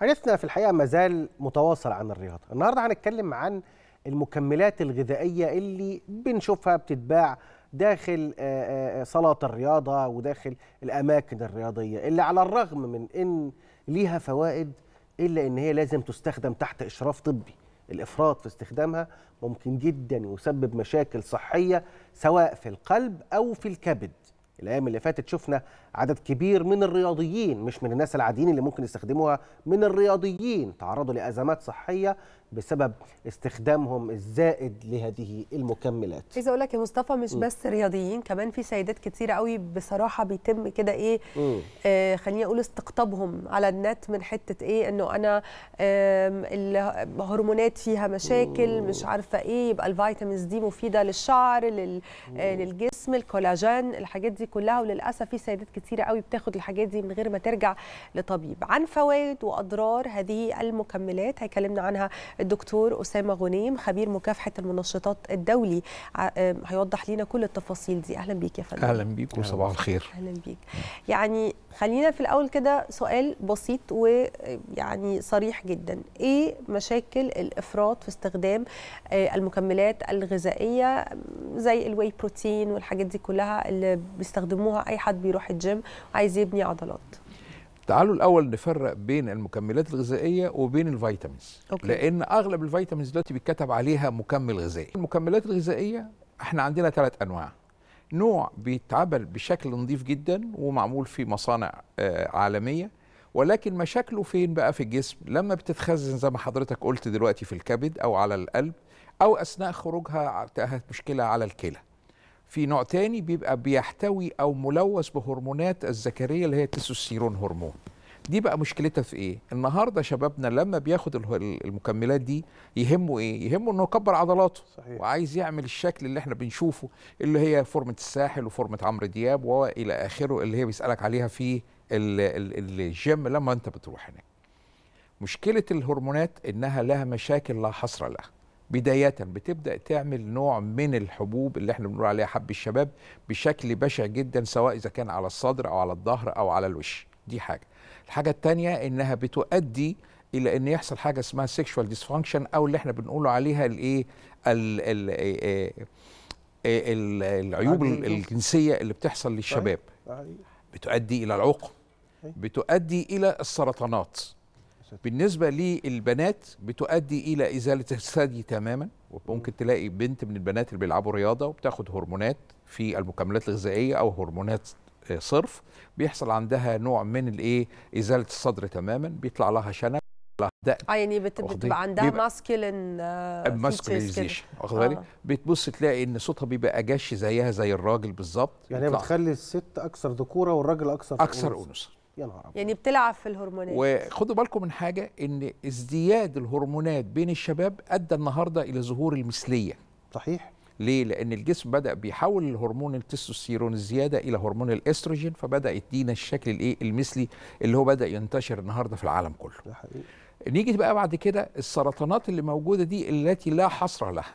حديثنا في الحقيقه مازال متواصل عن الرياضه النهارده هنتكلم عن المكملات الغذائيه اللي بنشوفها بتتباع داخل آه، آه، صالات الرياضه وداخل الاماكن الرياضيه اللي على الرغم من ان ليها فوائد الا ان هي لازم تستخدم تحت اشراف طبي الافراط في استخدامها ممكن جدا يسبب مشاكل صحيه سواء في القلب او في الكبد الايام اللي فاتت شفنا عدد كبير من الرياضيين مش من الناس العاديين اللي ممكن يستخدموها من الرياضيين تعرضوا لازمات صحيه بسبب استخدامهم الزائد لهذه المكملات عايزه اقول لك يا مصطفى مش م. بس رياضيين كمان في سيدات كتيره قوي بصراحه بيتم كده ايه آه خليني اقول استقطابهم على النت من حته ايه انه انا آه الهرمونات فيها مشاكل م. مش عارفه ايه يبقى الفيتامينز دي مفيده للشعر لل آه للجسم الكولاجين الحاجات دي كلها وللاسف في سيدات كتيره قوي بتاخد الحاجات دي من غير ما ترجع لطبيب عن فوائد واضرار هذه المكملات هيكلمنا عنها الدكتور اسامه غنيم خبير مكافحه المنشطات الدولي هيوضح لينا كل التفاصيل دي اهلا بيك يا فندم اهلا بيك وصباح الخير اهلا بيك يعني خلينا في الاول كده سؤال بسيط ويعني صريح جدا ايه مشاكل الافراط في استخدام آه، المكملات الغذائيه زي الواي بروتين والحاجات دي كلها اللي بيستخدموها اي حد بيروح الجيم عايز يبني عضلات تعالوا الاول نفرق بين المكملات الغذائيه وبين الفيتامينز أوكي. لان اغلب الفيتامينز دلوقتي بيتكتب عليها مكمل غذائي المكملات الغذائيه احنا عندنا ثلاث انواع نوع بيتعمل بشكل نظيف جدا ومعمول في مصانع آه، عالميه ولكن مشاكله فين بقى في الجسم لما بتتخزن زي ما حضرتك قلت دلوقتي في الكبد او على القلب او اثناء خروجها مشكله على الكلى في نوع تاني بيبقى بيحتوي او ملوث بهرمونات الذكريه اللي هي التستوستيرون هرمون دي بقى مشكلتها في ايه النهارده شبابنا لما بياخد المكملات دي يهمه ايه يهمه انه يكبر عضلاته صحيح. وعايز يعمل الشكل اللي احنا بنشوفه اللي هي فورمه الساحل وفورمه عمرو دياب والى اخره اللي هي بيسالك عليها في الجيم لما انت بتروح هناك مشكله الهرمونات انها لها مشاكل لا حصر لها بداية بتبدأ تعمل نوع من الحبوب اللي احنا بنقول عليها حب الشباب بشكل بشع جدا سواء إذا كان على الصدر أو على الظهر أو على الوش دي حاجة الحاجة التانية إنها بتؤدي إلى إن يحصل حاجة اسمها سيكشوال ديسفانكشن أو اللي احنا بنقوله عليها الإيه إيه، إيه، إيه، العيوب الجنسية اللي بتحصل للشباب بتؤدي إلى العقم بتؤدي إلى السرطانات بالنسبه للبنات بتؤدي الى ازاله الثدي تماما ممكن تلاقي بنت من البنات اللي بيلعبوا رياضه وبتاخد هرمونات في المكملات الغذائيه او هرمونات آه، صرف بيحصل عندها نوع من الايه ازاله الصدر تماما بيطلع لها شنب اه يعني بتبقى عندها ماسكلين آه، آه، ماسكلينزيشن واخد بالك بتبص تلاقي ان صوتها بيبقى اجش زيها زي الراجل بالظبط يعني بتخلي الست اكثر ذكوره والراجل اكثر اكثر انوثه يا نهار يعني بتلعب في الهرمونات وخدوا بالكم من حاجه ان ازدياد الهرمونات بين الشباب ادى النهارده الى ظهور المثليه صحيح ليه؟ لأن الجسم بدأ بيحول الهرمون التستوستيرون الزيادة إلى هرمون الأستروجين فبدأ يدينا الشكل الإيه المثلي اللي هو بدأ ينتشر النهارده في العالم كله. ده حقيقي. نيجي بقى بعد كده السرطانات اللي موجودة دي التي لا حصر لها.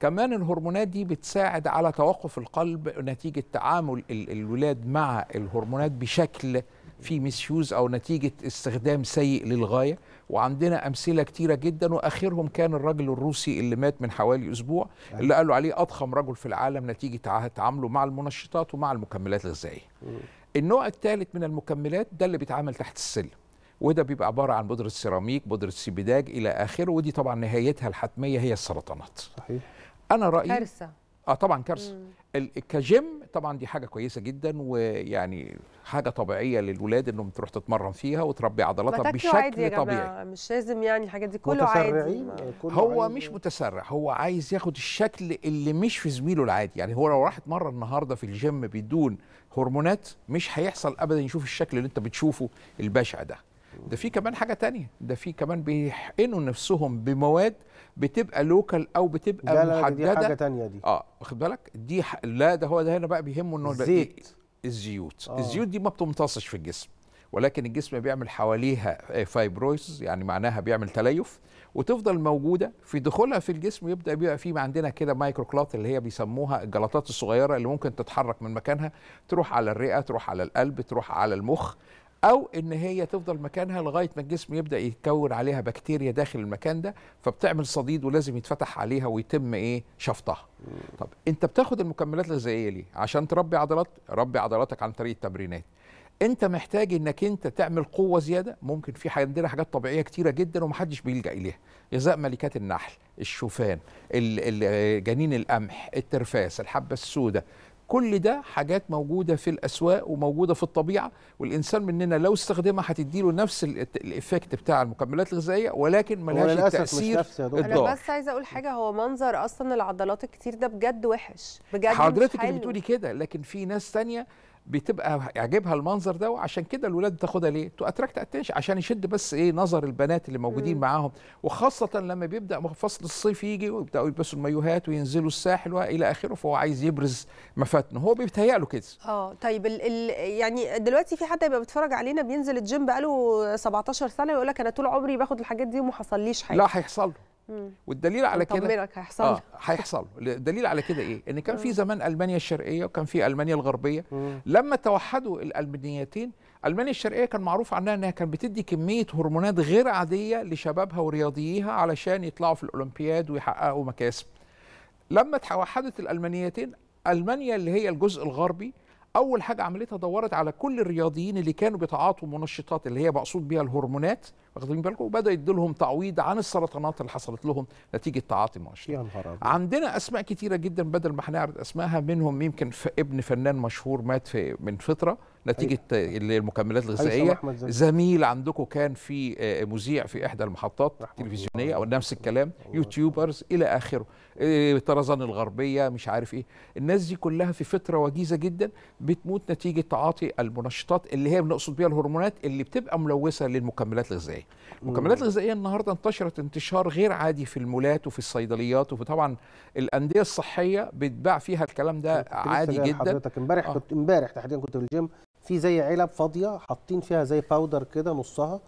كمان الهرمونات دي بتساعد على توقف القلب نتيجة تعامل الولاد مع الهرمونات بشكل في ميسيوز او نتيجه استخدام سيء للغايه وعندنا امثله كتيره جدا واخرهم كان الرجل الروسي اللي مات من حوالي اسبوع اللي قالوا عليه اضخم رجل في العالم نتيجه تعامله مع المنشطات ومع المكملات الغذائيه النوع الثالث من المكملات ده اللي بيتعامل تحت السلم وده بيبقى عباره عن بودره سيراميك بودره سيبيداج الى اخره ودي طبعا نهايتها الحتميه هي السرطانات صحيح انا رايي كارثه اه طبعا كارثه الكجيم طبعا دي حاجه كويسه جدا ويعني حاجه طبيعيه للولاد انهم تروح تتمرن فيها وتربي عضلاتها بشكل عادي يا طبيعي مش لازم يعني الحاجات دي كله عادي كله هو عادي. يعني. مش متسرع هو عايز ياخد الشكل اللي مش في زميله العادي يعني هو لو راح اتمرن النهارده في الجيم بدون هرمونات مش هيحصل ابدا يشوف الشكل اللي انت بتشوفه البشع ده ده في كمان حاجه تانية ده في كمان بيحقنوا نفسهم بمواد بتبقى لوكال او بتبقى لا لا دي حاجه تانية دي اه واخد بالك دي ح... لا ده هو ده هنا بقى بيهمه انه الزيت الزيوت آه. الزيوت دي ما بتمتصش في الجسم ولكن الجسم بيعمل حواليها فايبرويز آه، يعني معناها بيعمل تليف وتفضل موجوده في دخولها في الجسم يبدا بيبقى في عندنا كده مايكرو كلوت اللي هي بيسموها الجلطات الصغيره اللي ممكن تتحرك من مكانها تروح على الرئه تروح على القلب تروح على المخ او ان هي تفضل مكانها لغايه ما الجسم يبدا يتكون عليها بكتيريا داخل المكان ده فبتعمل صديد ولازم يتفتح عليها ويتم ايه شفطها طب انت بتاخد المكملات الغذائيه ليه عشان تربي عضلات ربي عضلاتك عن طريق التمرينات انت محتاج انك انت تعمل قوه زياده ممكن في عندنا حاجات طبيعيه كتيره جدا ومحدش بيلجا اليها غذاء ملكات النحل الشوفان جنين القمح الترفاس الحبه السوداء كل ده حاجات موجودة في الأسواق وموجودة في الطبيعة والإنسان مننا لو استخدمها هتديله نفس الإفكت بتاع المكملات الغذائية ولكن ملهاش التأثير أنا بس عايز أقول حاجة هو منظر أصلا العضلات الكتير ده بجد وحش بجد حضرتك اللي بتقولي كده لكن في ناس تانية بتبقى يعجبها المنظر ده وعشان كده الولاد بتاخدها ليه؟ تو اتراكت اتنشن عشان يشد بس ايه نظر البنات اللي موجودين مم. معاهم وخاصه لما بيبدا فصل الصيف يجي ويبداوا يلبسوا المايوهات وينزلوا الساحل والى اخره فهو عايز يبرز مفاتنه هو بيتهيأ له كده اه طيب الـ الـ يعني دلوقتي في حد يبقى بيتفرج علينا بينزل الجيم بقاله 17 سنه ويقول لك انا طول عمري باخد الحاجات دي وما حصليش حاجه لا هيحصل له والدليل على كده هيحصل آه هيحصل الدليل على كده ايه ان كان في زمان المانيا الشرقيه وكان في المانيا الغربيه لما توحدوا الالمانيتين المانيا الشرقيه كان معروف عنها انها كانت بتدي كميه هرمونات غير عاديه لشبابها ورياضييها علشان يطلعوا في الاولمبياد ويحققوا مكاسب لما توحدت الالمانيتين المانيا اللي هي الجزء الغربي اول حاجه عملتها دورت على كل الرياضيين اللي كانوا بيتعاطوا منشطات اللي هي مقصود بيها الهرمونات واخدين بالكم وبدا يدي لهم تعويض عن السرطانات اللي حصلت لهم نتيجه تعاطي منشطات عندنا اسماء كتيره جدا بدل ما هنعرض اسمائها منهم يمكن ابن فنان مشهور مات في من فتره نتيجه أيوة. المكملات الغذائيه أيوة زميل عندكم كان في آه، مذيع في احدى المحطات التلفزيونيه او نفس الكلام يوتيوبرز الى اخره إيه، طرزان الغربيه مش عارف ايه الناس دي كلها في فتره وجيزه جدا بتموت نتيجه تعاطي المنشطات اللي هي بنقصد بيها الهرمونات اللي بتبقى ملوثه للمكملات الغذائيه المكملات الغذائيه النهارده انتشرت انتشار غير عادي في المولات وفي الصيدليات وفي طبعا الانديه الصحيه بيتباع فيها الكلام ده عادي جدا حضرتك امبارح آه. كنت امبارح تحديدا كنت في الجيم في زي علب فاضيه حاطين فيها زي باودر كده نصها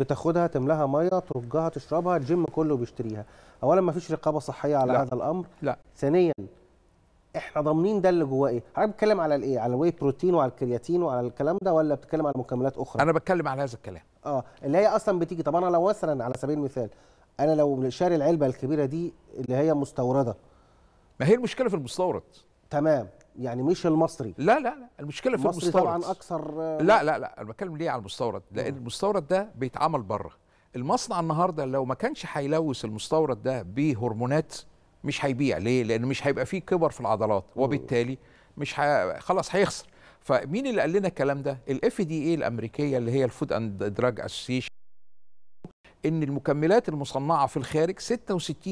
بتاخدها تملاها ميه ترجها تشربها الجيم كله بيشتريها اولا ما فيش رقابه صحيه على لا. هذا الامر لا ثانيا احنا ضامنين ده اللي جواه ايه حضرتك بتتكلم على الايه على الواي بروتين وعلى الكرياتين وعلى الكلام ده ولا بتتكلم على مكملات اخرى انا بتكلم على هذا الكلام اه اللي هي اصلا بتيجي طب انا لو مثلا على سبيل المثال انا لو شاري العلبه الكبيره دي اللي هي مستورده ما هي المشكله في المستورد تمام يعني مش المصري لا لا لا المشكله في المستورد طبعا اكثر آه، لا لا لا انا بتكلم ليه على المستورد لان المستورد ده بيتعمل بره المصنع النهارده لو ما كانش هيلوث المستورد ده بهرمونات مش هيبيع ليه لان مش هيبقى فيه كبر في العضلات وبالتالي مش خلاص هيخسر فمين اللي قال لنا الكلام ده الاف دي اي الامريكيه اللي هي الفود اند دراج اسوسيشن ان المكملات المصنعه في الخارج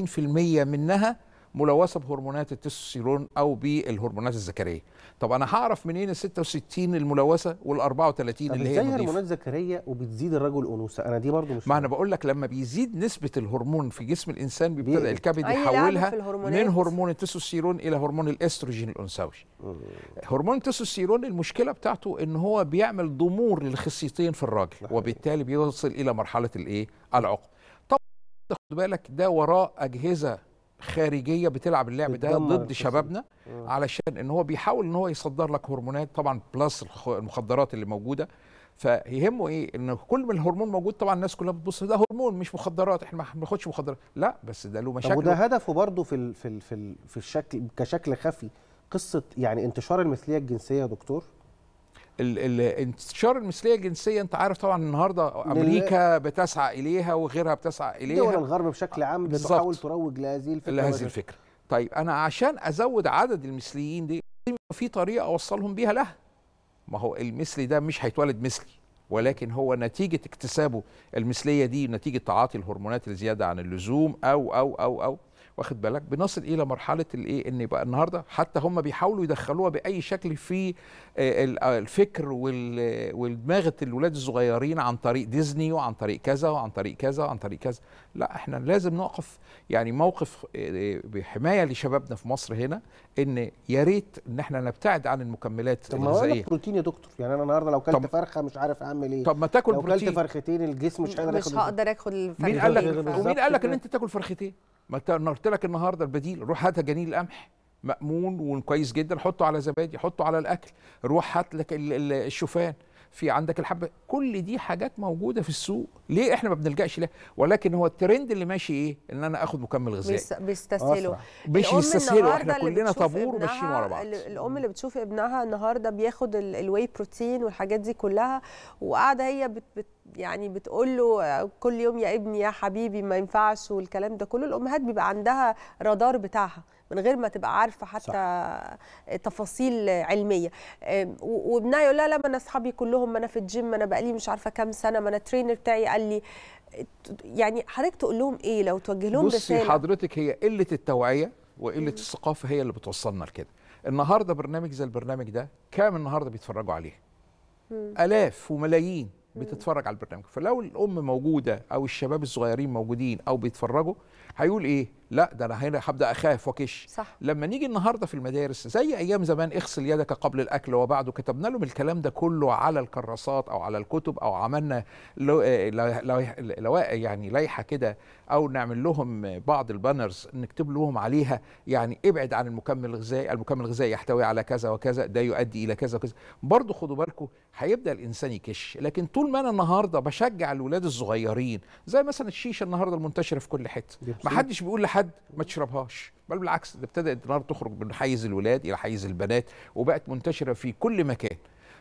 66% منها ملوثه بهرمونات التستوستيرون او بالهرمونات الذكريه طب انا هعرف منين ال 66 الملوثه وال 34 اللي هي ازاي هرمونات ذكريه وبتزيد الرجل انوثه انا دي برضو مش ما انا بقول لك لما بيزيد نسبه الهرمون في جسم الانسان بيبتدا الكبد يحولها من هرمون التستوستيرون الى هرمون الاستروجين الانثوي هرمون التستوستيرون المشكله بتاعته ان هو بيعمل ضمور للخصيتين في الراجل وبالتالي بيوصل الى مرحله الايه العقم خد بالك ده وراء اجهزه خارجيه بتلعب اللعب ده ضد شبابنا علشان ان هو بيحاول ان هو يصدر لك هرمونات طبعا بلس المخدرات اللي موجوده فيهمه ايه ان كل ما الهرمون موجود طبعا الناس كلها بتبص ده هرمون مش مخدرات احنا ما بناخدش مخدرات لا بس ده له مشاكل وده هدفه برضه في الـ في الـ في الشكل كشكل خفي قصه يعني انتشار المثليه الجنسيه يا دكتور انتشار المثليه الجنسيه انت عارف طبعا النهارده امريكا بتسعى اليها وغيرها بتسعى اليها دول الغرب بشكل عام بتحاول تروج لهذه الفكره لهذه الفكره طيب انا عشان ازود عدد المثليين دي في طريقه اوصلهم بيها لها ما هو المثلي ده مش هيتولد مثلي ولكن هو نتيجة اكتسابه المثلية دي نتيجة تعاطي الهرمونات الزيادة عن اللزوم أو أو أو أو واخد بالك بنصل الى مرحله الايه ان يبقى النهارده حتى هم بيحاولوا يدخلوها باي شكل في آه، آه، الفكر والدماغه الولاد الصغيرين عن طريق ديزني وعن طريق كذا وعن طريق كذا وعن طريق كذا لا احنا لازم نقف يعني موقف آه، بحمايه لشبابنا في مصر هنا ان يا ريت ان احنا نبتعد عن المكملات الغذائيه طب ما بروتين يا دكتور يعني انا النهارده لو كلت فرخه مش عارف اعمل ايه طب ما تاكل لو بروتين لو كلت فرختين الجسم مش هيقدر ياخد مش هقدر اخد الفرختين مين قال لك ومين قال لك ان انت تاكل فرختين ما انا قلت لك النهارده البديل روح هات جنين القمح مأمون وكويس جدا حطه على زبادي حطه على الاكل روح هات لك الشوفان في عندك الحبه كل دي حاجات موجوده في السوق ليه احنا ما بنلجاش لها ولكن هو الترند اللي ماشي ايه ان انا اخد مكمل غذائي بيستسهلوا آه، مش يستسهلوا احنا كلنا طابور وماشيين ورا بعض الام اللي بتشوف ابنها النهارده بياخد الواي بروتين والحاجات دي كلها وقاعده هي بت, بت يعني بتقول له كل يوم يا ابني يا حبيبي ما ينفعش والكلام ده كله الامهات بيبقى عندها رادار بتاعها من غير ما تبقى عارفه حتى صح. تفاصيل علميه وابنها يقول لها لا ما انا اصحابي كلهم ما انا في الجيم ما انا بقالي مش عارفه كام سنه ما انا الترينر بتاعي قال لي يعني حضرتك تقول لهم ايه لو توجه لهم بصي رساله بصي حضرتك هي قله التوعيه وقله الثقافه هي اللي بتوصلنا لكده النهارده برنامج زي البرنامج ده كام النهارده بيتفرجوا عليه الاف وملايين بتتفرج على البرنامج فلو الام موجوده او الشباب الصغيرين موجودين او بيتفرجوا هيقول ايه لا ده انا هنا هبدا اخاف واكش صح. لما نيجي النهارده في المدارس زي ايام زمان اغسل يدك قبل الاكل وبعده كتبنا لهم الكلام ده كله على الكراسات او على الكتب او عملنا لو لو لو يعني لائحه كده او نعمل لهم بعض البانرز نكتب لهم عليها يعني ابعد عن المكمل الغذائي المكمل الغذائي يحتوي على كذا وكذا ده يؤدي الى كذا وكذا برضه خدوا بالكم هيبدا الانسان يكش لكن طول ما انا النهارده بشجع الولاد الصغيرين زي مثلا الشيشه النهارده المنتشره في كل حته ما حدش بيقول لحد حد ما تشربهاش بل بالعكس ده ابتدت النار تخرج من حيز الولاد الى حيز البنات وبقت منتشره في كل مكان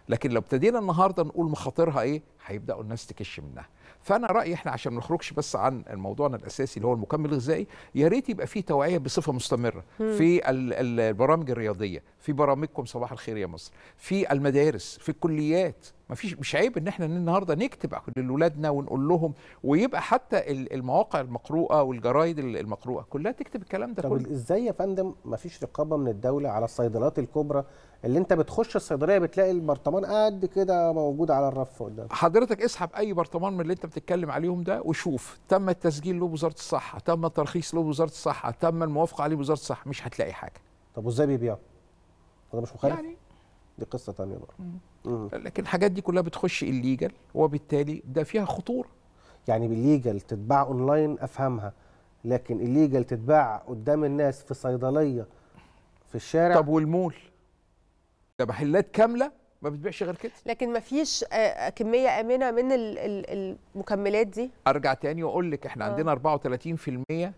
لكن لو ابتدينا النهارده نقول مخاطرها ايه هيبداوا الناس تكش منها فانا رايي احنا عشان ما نخرجش بس عن موضوعنا الاساسي اللي هو المكمل الغذائي يا ريت يبقى فيه توعيه بصفه مستمره مم. في البرامج الرياضيه في برامجكم صباح الخير يا مصر في المدارس في الكليات ما فيش مش عيب ان احنا النهارده نكتب لاولادنا ونقول لهم ويبقى حتى المواقع المقروءه والجرايد المقروءه كلها تكتب الكلام ده طب كله ازاي يا فندم ما فيش رقابه من الدوله على الصيدلات الكبرى اللي انت بتخش الصيدليه بتلاقي البرطمان قد كده موجود على الرف قدامك حضرتك اسحب اي برطمان من اللي انت بتتكلم عليهم ده وشوف تم التسجيل له بوزاره الصحه تم الترخيص له بوزاره الصحه تم الموافقه عليه بوزاره الصحه مش هتلاقي حاجه طب وازاي بيبيعوا؟ ده مش مخالف؟ يعني دي قصه ثانيه بقى لكن الحاجات دي كلها بتخش الليجل وبالتالي ده فيها خطوره يعني بالليجل تتباع اونلاين افهمها لكن الليجل تتباع قدام الناس في صيدليه في الشارع طب والمول ده محلات كامله ما بتبيعش غير كده لكن ما فيش آه، آه، كميه امنه من المكملات دي ارجع تاني واقول لك احنا آه. عندنا آه. 34%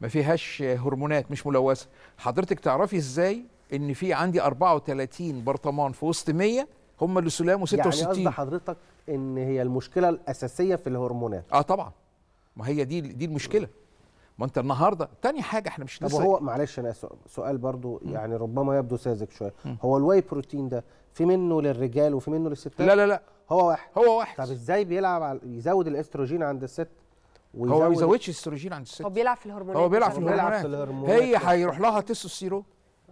ما فيهاش هرمونات مش ملوثه حضرتك تعرفي ازاي ان في عندي 34 برطمان في وسط 100 هم اللي سلامه 66 يعني قصد حضرتك ان هي المشكله الاساسيه في الهرمونات اه طبعا ما هي دي دي المشكله ما انت النهارده تاني حاجه احنا مش لسه طب هو معلش انا سؤال برضو يعني ربما يبدو ساذج شويه هو الواي بروتين ده في منه للرجال وفي منه للستات لا لا لا هو واحد هو واحد طب ازاي بيلعب على يزود الاستروجين عند الست هو ما بيزودش الاستروجين عند الست هو بيلعب في الهرمونات هو بيلعب في الهرمونات, في الهرمونات. هي هيروح لها تستوستيرون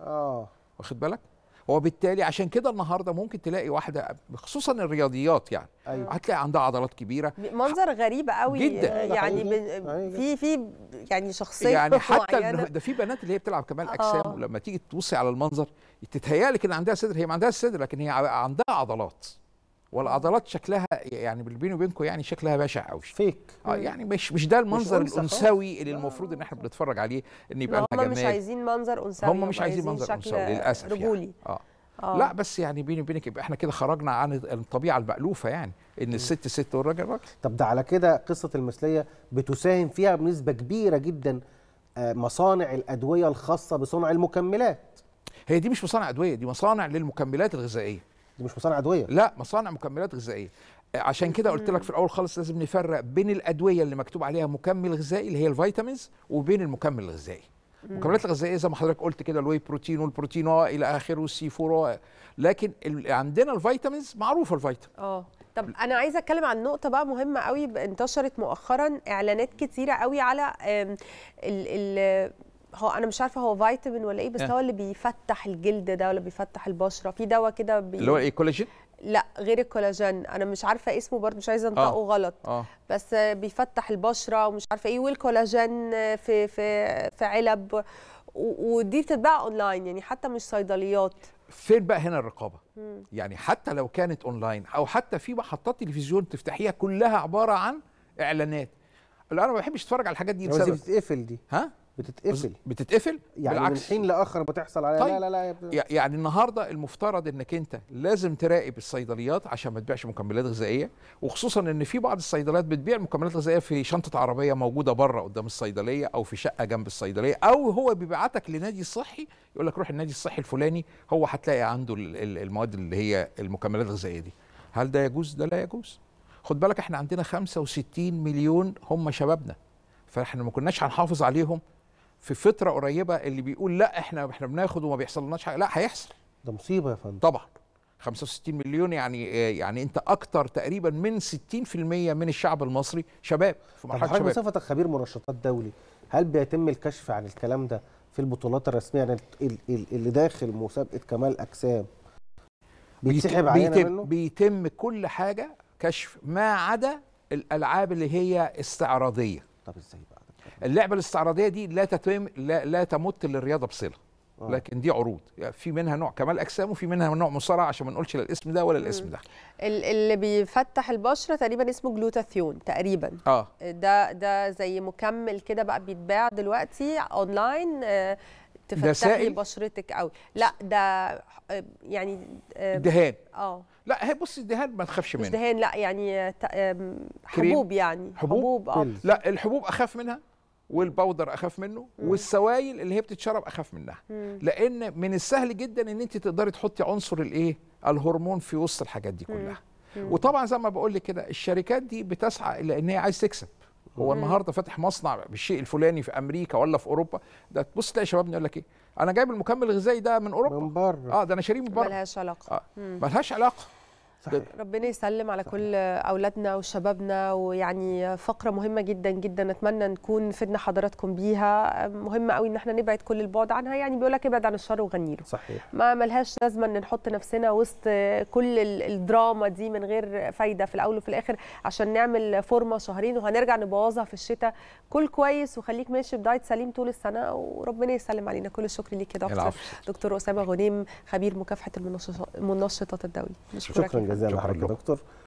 اه واخد بالك وبالتالي عشان كده النهارده ممكن تلاقي واحده خصوصا الرياضيات يعني أيوة. هتلاقي عندها عضلات كبيره منظر غريب قوي جدا يعني في في يعني شخصيه يعني حتى ده في بنات اللي هي بتلعب كمال آه. اجسام آه. ولما تيجي تبصي على المنظر تتهيالك ان عندها صدر هي ما عندهاش صدر لكن هي عندها عضلات والعضلات شكلها يعني بيني وبينكم يعني شكلها بشع قوي فيك اه يعني مش مش ده المنظر مش الانثوي اللي المفروض ان احنا آه. بنتفرج عليه ان يبقى لها هم مش عايزين منظر انثوي هم مش عايزين منظر انثوي للاسف يعني. رجولي يعني. اه آه. لا بس يعني بيني وبينك يبقى احنا كده خرجنا عن الطبيعه المالوفه يعني ان الست ست والراجل راجل طب ده على كده قصه المثليه بتساهم فيها بنسبه كبيره جدا آه، مصانع الادويه الخاصه بصنع المكملات هي دي مش مصانع ادويه دي مصانع للمكملات الغذائيه دي مش مصانع ادويه لا مصانع مكملات غذائيه عشان كده قلت لك في الاول خالص لازم نفرق بين الادويه اللي مكتوب عليها مكمل غذائي اللي هي الفيتامينز وبين المكمل الغذائي المكملات الغذائيه زي ما حضرتك قلت كده الواي بروتين والبروتين الى اخره والسي فور لكن عندنا الفيتامينز معروفه الفيتامين اه طب انا عايزه اتكلم عن نقطه بقى مهمه قوي انتشرت مؤخرا اعلانات كثيره قوي على ال ال هو انا مش عارفه هو فيتامين ولا ايه بس آه. هو اللي بيفتح الجلد ده ولا بيفتح البشره في دواء كده بي... اللي هو ايه كولاجين لا غير الكولاجين انا مش عارفه اسمه برضه مش عايزه انطقه آه. غلط آه. بس بيفتح البشره ومش عارفه ايه والكولاجين في في في علب ودي بتتباع اونلاين يعني حتى مش صيدليات فين بقى هنا الرقابه مم. يعني حتى لو كانت اونلاين او حتى في محطات تلفزيون تفتحيها كلها عباره عن اعلانات انا ما بحبش اتفرج على الحاجات دي بسبب بتقفل دي ها بتتقفل بتتقفل يعني بالعكس. من حين لاخر بتحصل عليها طيب. لا لا لا يعني النهارده المفترض انك انت لازم تراقب الصيدليات عشان ما تبيعش مكملات غذائيه وخصوصا ان في بعض الصيدليات بتبيع مكملات غذائيه في شنطه عربيه موجوده بره قدام الصيدليه او في شقه جنب الصيدليه او هو بيبعتك لنادي صحي يقول لك روح النادي الصحي الفلاني هو هتلاقي عنده المواد اللي هي المكملات الغذائيه دي هل ده يجوز ده لا يجوز خد بالك احنا عندنا 65 مليون هم شبابنا فاحنا ما كناش هنحافظ عليهم في فتره قريبه اللي بيقول لا احنا احنا بناخد وما بيحصلناش حاجه لا هيحصل ده مصيبه يا فندم طبعا 65 مليون يعني آه، يعني انت اكتر تقريبا من 60% من الشعب المصري شباب في مرحله شباب بصفتك خبير منشطات دولي هل بيتم الكشف عن الكلام ده في البطولات الرسميه يعني اللي داخل مسابقه كمال اجسام بيتسحب عليها منه بيتم كل حاجه كشف ما عدا الالعاب اللي هي استعراضيه طب ازاي اللعبه الاستعراضيه دي لا تتم لا, لا تمت للرياضه بصله آه. لكن دي عروض يعني في منها نوع كمال اجسام وفي منها نوع مصارعه عشان ما نقولش لا الاسم ده ولا الاسم ده اللي بيفتح البشره تقريبا اسمه جلوتاثيون تقريبا اه ده ده زي مكمل كده بقى بيتباع دلوقتي اونلاين آه تفتحي بشرتك قوي لا ده آه، يعني آه، دهان اه لا هي بصي الدهان ما تخافش منه مش دهان لا يعني حبوب يعني حبوب, حبوب اه لا الحبوب اخاف منها والباودر اخاف منه والسوائل اللي هي بتتشرب اخاف منها لان من السهل جدا ان انت تقدري تحطي عنصر الايه الهرمون في وسط الحاجات دي كلها وطبعا زي ما بقول لك كده الشركات دي بتسعى الى ان هي عايز تكسب هو النهارده فاتح مصنع بالشيء الفلاني في امريكا ولا في اوروبا ده تبص تلاقي شباب يقول لك ايه انا جايب المكمل الغذائي ده من اوروبا من بره اه ده انا شاريه من بره ملهاش علاقه آه. ملهاش علاقه صحيح. ربنا يسلم على صحيح. كل اولادنا وشبابنا ويعني فقره مهمه جدا جدا اتمنى نكون فدنا حضراتكم بيها مهمه قوي ان احنا نبعد كل البعد عنها يعني بيقول لك ابعد عن الشر وغني له صحيح ما ملهاش لازمه ان نحط نفسنا وسط كل الدراما دي من غير فايده في الاول وفي الاخر عشان نعمل فورمه شهرين وهنرجع نبوظها في الشتاء كل كويس وخليك ماشي بدايت سليم طول السنه وربنا يسلم علينا كل الشكر ليك يا دكتور دكتور اسامه غنيم خبير مكافحه المنشطات الدولي شكرا جزيلا لحضرتك يا دكتور